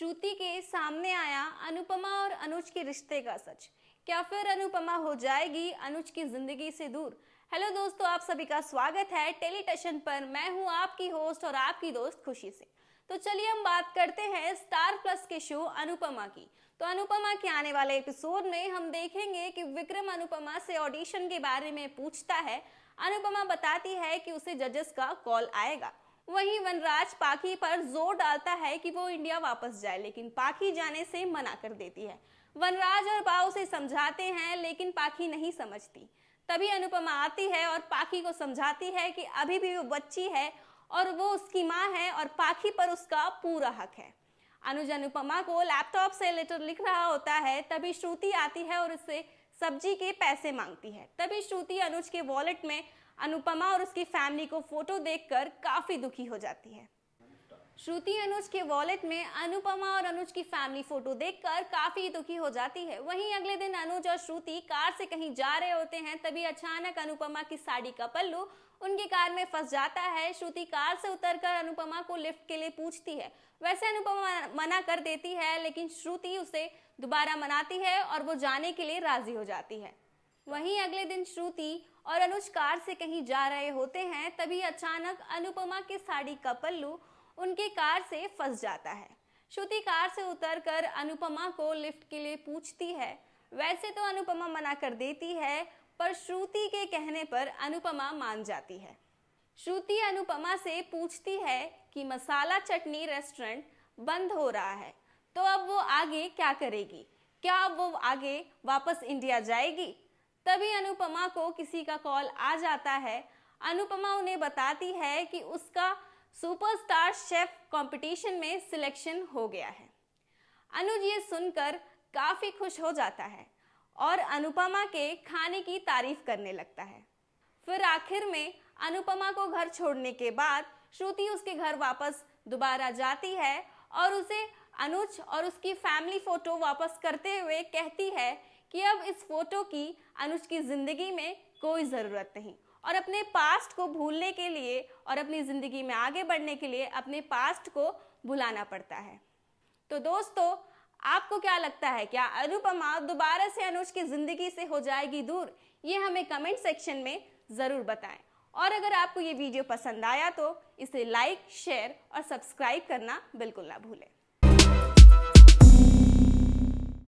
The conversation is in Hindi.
श्रुति के सामने आया अनुपमा और अनुज के रिश्ते का सच क्या फिर अनुपमा हो जाएगी अनुज की जिंदगी से दूर हेलो दोस्तों आप सभी का स्वागत है टेली टेलीटेशन पर मैं हूं आपकी होस्ट और आपकी दोस्त खुशी से तो चलिए हम बात करते हैं स्टार प्लस के शो अनुपमा की तो अनुपमा के आने वाले एपिसोड में हम देखेंगे कि विक्रम अनुपमा से ऑडिशन के बारे में पूछता है अनुपमा बताती है कि उसे जजेस का कॉल आएगा वहीं वनराज पाखी पर जोर डालता है कि वो इंडिया वापस जाए लेकिन पाखी जाने से मना कर देती है वनराज और बाव उसे समझाते हैं लेकिन पाखी नहीं समझती तभी अनुपमा आती है और पाखी को समझाती है कि अभी भी वो बच्ची है और वो उसकी माँ है और पाखी पर उसका पूरा हक है अनुज अनुपमा को लैपटॉप से लेटर लिख रहा होता है तभी श्रुति आती है और उससे सब्जी के पैसे मांगती है तभी श्रुति अनुज के वॉलेट में अनुपमा और उसकी फैमिली को फोटो देखकर काफी दुखी हो जाती है श्रुति अनुज के वॉलेट में अनुपमा और अनुज की फैमिली फोटो देखकर काफी दुखी हो जाती है वहीं अगले दिन अनुज और श्रुति कार से कहीं जा रहे होते हैं तभी अचानक अनुपमा की साड़ी का पल्लू उनके कार में फंस जाता है श्रुति कार से उतरकर अनुपमा को लिफ्ट के लिए पूछती है वैसे अनुपमा मना कर देती है लेकिन श्रुति उसे दोबारा मनाती है और वो जाने के लिए राजी हो जाती है वहीं अगले दिन श्रुति और अनुज कार से कहीं जा रहे होते हैं तभी अचानक अनुपमा की साड़ी का पल्लू उनके कार से फंस जाता है श्रुति कार से उतरकर अनुपमा को लिफ्ट के लिए पूछती है वैसे तो अनुपमा मना कर देती है पर श्रुति के कहने पर अनुपमा मान जाती है श्रुति अनुपमा से पूछती है कि मसाला चटनी रेस्टोरेंट बंद हो रहा है तो अब वो आगे क्या करेगी क्या अब वो आगे वापस इंडिया जाएगी तभी अनुपमा को किसी का कॉल आ जाता है अनुपमा उन्हें बताती है कि उसका सुपरस्टार शेफ कंपटीशन में सिलेक्शन हो गया है अनुज ये सुनकर काफ़ी खुश हो जाता है और अनुपमा के खाने की तारीफ करने लगता है फिर आखिर में अनुपमा को घर छोड़ने के बाद श्रुति उसके घर वापस दोबारा जाती है और उसे अनुज और उसकी फैमिली फोटो वापस करते हुए कहती है कि अब इस फोटो की अनुज की ज़िंदगी में कोई ज़रूरत नहीं और अपने पास्ट को भूलने के लिए और अपनी ज़िंदगी में आगे बढ़ने के लिए अपने पास्ट को भुलाना पड़ता है तो दोस्तों आपको क्या लगता है क्या अनुपमा दोबारा से अनुज की ज़िंदगी से हो जाएगी दूर ये हमें कमेंट सेक्शन में ज़रूर बताएं और अगर आपको ये वीडियो पसंद आया तो इसे लाइक शेयर और सब्सक्राइब करना बिल्कुल ना भूलें